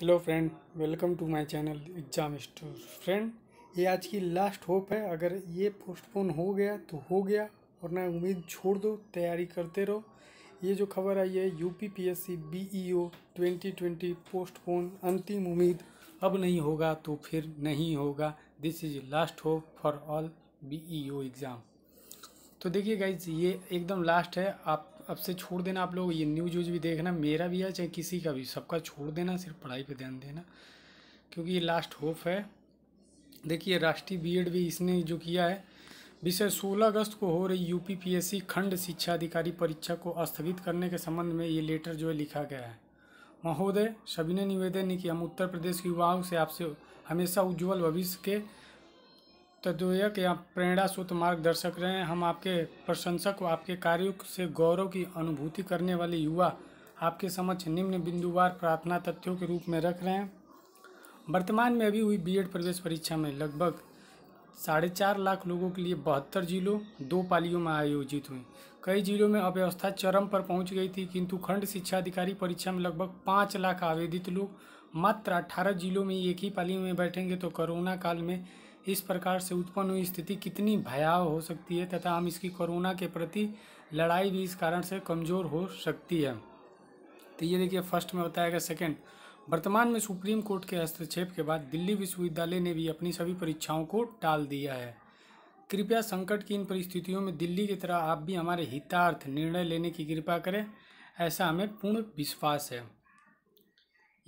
hello friend welcome to my channel exam store friend ये आज की लास्ट होप है अगर ये पोस्टपोन हो गया तो हो गया और ना उम्मीद छोड़ दो तैयारी करते रहो ये जो खबर आई है U P P S C B E O twenty twenty postpone अंतिम उम्मीद अब नहीं होगा तो फिर नहीं होगा this is last hope for all B E O exam तो देखिए गाइज ये एकदम लास्ट है आप अब से छोड़ देना आप लोग ये न्यूज व्यूज भी देखना मेरा भी है चाहे किसी का भी सबका छोड़ देना सिर्फ पढ़ाई पे ध्यान देना क्योंकि ये लास्ट होप है देखिए राष्ट्रीय एड भी इसने जो किया है विषय 16 अगस्त को हो रही यूपीपीएससी खंड शिक्षा अधिकारी परीक्षा को स्थगित करने के संबंध में ये लेटर जो है लिखा गया है महोदय सभी ने निवेदन है कि हम उत्तर प्रदेश के युवाओं से आपसे हमेशा उज्ज्वल भविष्य के तदुया या आप प्रेरणा सूत्र मार्गदर्शक रहे हैं हम आपके प्रशंसक व आपके कार्यों से गौरव की अनुभूति करने वाले युवा आपके समक्ष निम्न बिंदुवार प्रार्थना तथ्यों के रूप में रख रहे हैं वर्तमान में अभी हुई बीएड प्रवेश परीक्षा में लगभग साढ़े चार लाख लोगों के लिए बहत्तर जिलों दो पालियों में आयोजित हुई कई जिलों में अव्यवस्था चरम पर पहुंच गई थी किंतु खंड शिक्षा अधिकारी परीक्षा में लगभग पाँच लाख आवेदित लोग मात्र अठारह जिलों में एक ही पाली में बैठेंगे तो कोरोना काल में इस प्रकार से उत्पन्न हुई स्थिति कितनी भयावह हो सकती है तथा हम इसकी कोरोना के प्रति लड़ाई भी इस कारण से कमज़ोर हो सकती है तो ये देखिए फर्स्ट में बताया गया सेकेंड वर्तमान में सुप्रीम कोर्ट के हस्तक्षेप के बाद दिल्ली विश्वविद्यालय ने भी अपनी सभी परीक्षाओं को टाल दिया है कृपया संकट की इन परिस्थितियों में दिल्ली की तरह आप भी हमारे हितार्थ निर्णय लेने की कृपा करें ऐसा हमें पूर्ण विश्वास है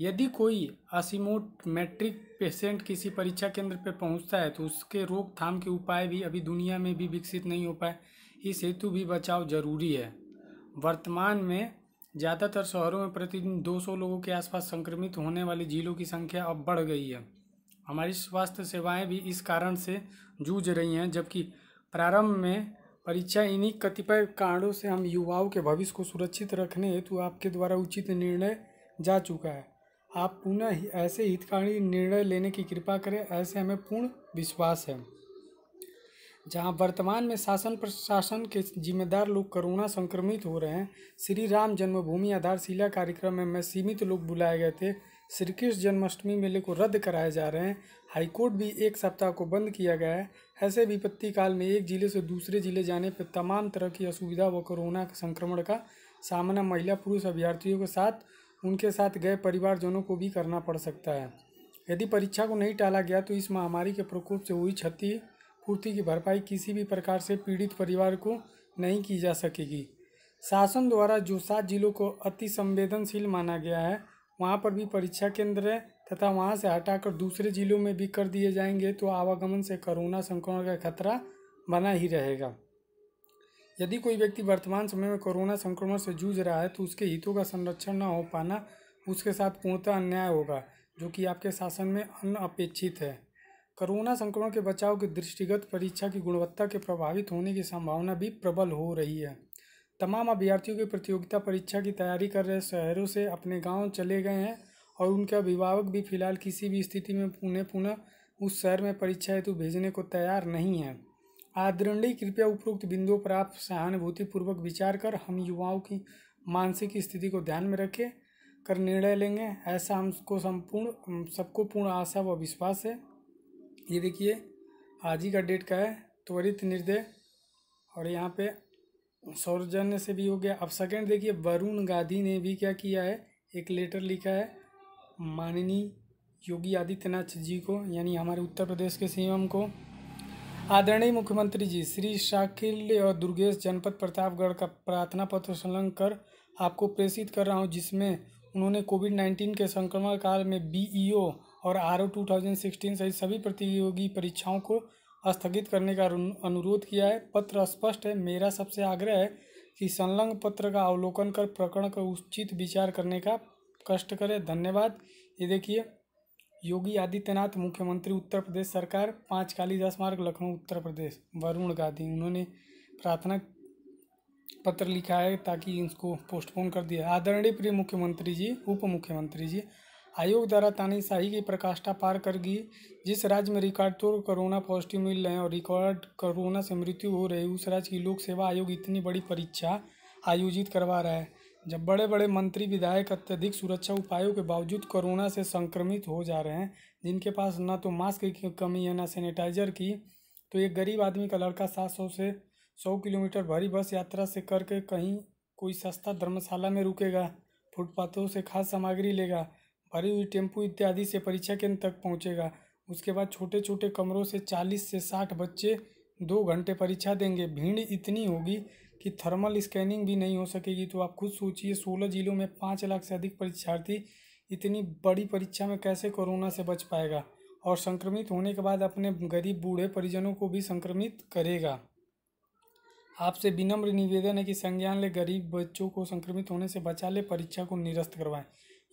यदि कोई असीमोमेट्रिक पेशेंट किसी परीक्षा केंद्र पर पहुंचता है तो उसके रोकथाम के उपाय भी अभी दुनिया में भी विकसित नहीं हो पाए इस हेतु भी बचाव जरूरी है वर्तमान में ज़्यादातर शहरों में प्रतिदिन 200 लोगों के आसपास संक्रमित होने वाले जिलों की संख्या अब बढ़ गई है हमारी स्वास्थ्य सेवाएं भी इस कारण से जूझ रही हैं जबकि प्रारंभ में परीक्षा इन्हीं कतिपय कारणों से हम युवाओं के भविष्य को सुरक्षित रखने हेतु आपके द्वारा उचित निर्णय जा चुका है आप पुनः ही ऐसे हितकारी निर्णय लेने की कृपा करें ऐसे हमें पूर्ण विश्वास है जहां वर्तमान में शासन प्रशासन के जिम्मेदार लोग कोरोना संक्रमित हो रहे हैं श्री राम जन्मभूमि आधारशिला कार्यक्रम में, मैं सीमित लोग बुलाए गए थे श्री कृष्ण जन्माष्टमी मेले को रद्द कराए जा रहे हैं हाईकोर्ट भी एक सप्ताह को बंद किया गया है ऐसे विपत्ति काल में एक जिले से दूसरे जिले जाने पर तमाम तरह की असुविधा व कोरोना संक्रमण का सामना महिला पुरुष अभ्यर्थियों के साथ उनके साथ गए परिवारजनों को भी करना पड़ सकता है यदि परीक्षा को नहीं टाला गया तो इस महामारी के प्रकोप से हुई क्षति पूर्ति की भरपाई किसी भी प्रकार से पीड़ित परिवार को नहीं की जा सकेगी शासन द्वारा जो सात जिलों को अति संवेदनशील माना गया है वहाँ पर भी परीक्षा केंद्र तथा वहाँ से हटाकर दूसरे जिलों में भी कर दिए जाएंगे तो आवागमन से कोरोना संक्रमण का खतरा बना ही रहेगा यदि कोई व्यक्ति वर्तमान समय में कोरोना संक्रमण से जूझ रहा है तो उसके हितों का संरक्षण न हो पाना उसके साथ पूर्णतः अन्याय होगा जो कि आपके शासन में अपेक्षित है कोरोना संक्रमण के बचाव के दृष्टिगत परीक्षा की गुणवत्ता के प्रभावित होने की संभावना भी प्रबल हो रही है तमाम अभ्यर्थियों की प्रतियोगिता परीक्षा की तैयारी कर रहे शहरों से अपने गांव चले गए हैं और उनके अभिभावक भी फिलहाल किसी भी स्थिति में उन्हें पुनः उस शहर में परीक्षा हेतु भेजने को तैयार नहीं है आदरणीय कृपया उपरोक्त बिंदुओं पर आप सहानुभूतिपूर्वक विचार कर हम युवाओं की मानसिक स्थिति को ध्यान में रखें कर निर्णय लेंगे ऐसा हमको संपूर्ण सबको पूर्ण आशा व विश्वास है ये देखिए आज ही का डेट का है त्वरित निर्दय और यहाँ पे सौरजन्य से भी हो गया अब सेकंड देखिए वरुण गांधी ने भी क्या किया है एक लेटर लिखा है माननीय योगी आदित्यनाथ जी को यानी हमारे उत्तर प्रदेश के सीएम को आदरणीय मुख्यमंत्री जी श्री शाकिल और दुर्गेश जनपद प्रतापगढ़ का प्रार्थना पत्र संलग्न कर आपको प्रेषित कर रहा हूँ जिसमें उन्होंने कोविड नाइन्टीन के संक्रमण काल में बीईओ और R O two thousand sixteen सहित सभी प्रतियोगी परीक्षाओं को स्थगित करने का अनुरोध किया है पत्र स्पष्ट है मेरा सबसे आग्रह है कि संलग्न पत्र का अवलोकन कर प्रकरण का उचित विचार करने का कष्ट करें धन्यवाद ये देखिए योगी आदित्यनाथ मुख्यमंत्री उत्तर प्रदेश सरकार पाँच कालीदास मार्ग लखनऊ उत्तर प्रदेश वरुण गांधी उन्होंने प्रार्थना पत्र लिखा है ताकि इसको पोस्टपोन कर दिया आदरणीय प्रिय मुख्यमंत्री जी उप मुख्यमंत्री जी आयोग द्वारा तानीशाही की प्रकाष्ठा पार कर गई जिस राज्य में रिकॉर्ड तोड़ कोरोना पॉजिटिव मिल रहे हैं और रिकॉर्ड कोरोना से मृत्यु हो रही उस राज्य की लोक सेवा आयोग इतनी बड़ी परीक्षा आयोजित करवा रहा है जब बड़े बड़े मंत्री विधायक अत्यधिक सुरक्षा उपायों के बावजूद कोरोना से संक्रमित हो जा रहे हैं जिनके पास ना तो मास्क की कमी है ना सैनिटाइजर की तो एक गरीब आदमी का लड़का सात सौ से सौ किलोमीटर भरी बस यात्रा से करके कहीं कोई सस्ता धर्मशाला में रुकेगा फुटपाथों से खास सामग्री लेगा भरी हुई टेम्पू इत्यादि से परीक्षा केंद्र तक पहुँचेगा उसके बाद छोटे छोटे कमरों से चालीस से साठ बच्चे दो घंटे परीक्षा देंगे भीड़ इतनी होगी कि थर्मल स्कैनिंग भी नहीं हो सकेगी तो आप खुद सोचिए सोलह जिलों में पाँच लाख से अधिक परीक्षार्थी इतनी बड़ी परीक्षा में कैसे कोरोना से बच पाएगा और संक्रमित होने के बाद अपने गरीब बूढ़े परिजनों को भी संक्रमित करेगा आपसे विनम्र निवेदन है कि संज्ञान ले गरीब बच्चों को संक्रमित होने से बचा ले परीक्षा को निरस्त करवाएं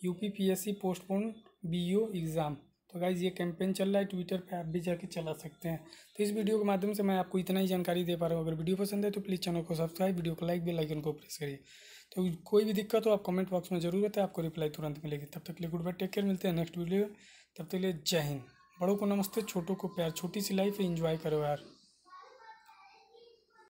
यूपीपीएससी पोस्टपोन बीयू एग्ज़ाम तो गाइज ये कैंपेन चल रहा है ट्विटर पे आप भी जाके चला सकते हैं तो इस वीडियो के माध्यम से मैं आपको इतना ही जानकारी दे पा रहा हूँ अगर वीडियो पसंद है तो प्लीज़ चैनल को सब्सक्राइब वीडियो को लाइक भी लाइकन को प्रेस करिए तो कोई भी दिक्कत हो आप कमेंट बॉक्स में जरूर बताए आपको रिप्लाई तुरंत मिलेगी तब तक के लिए गुड बाय टेक केयर मिलते हैं नेक्स्ट वीडियो तब तक लिए जय हिंद बड़ों को नमस्ते छोटों को प्यार छोटी सी लाइफ इंजॉय करो यार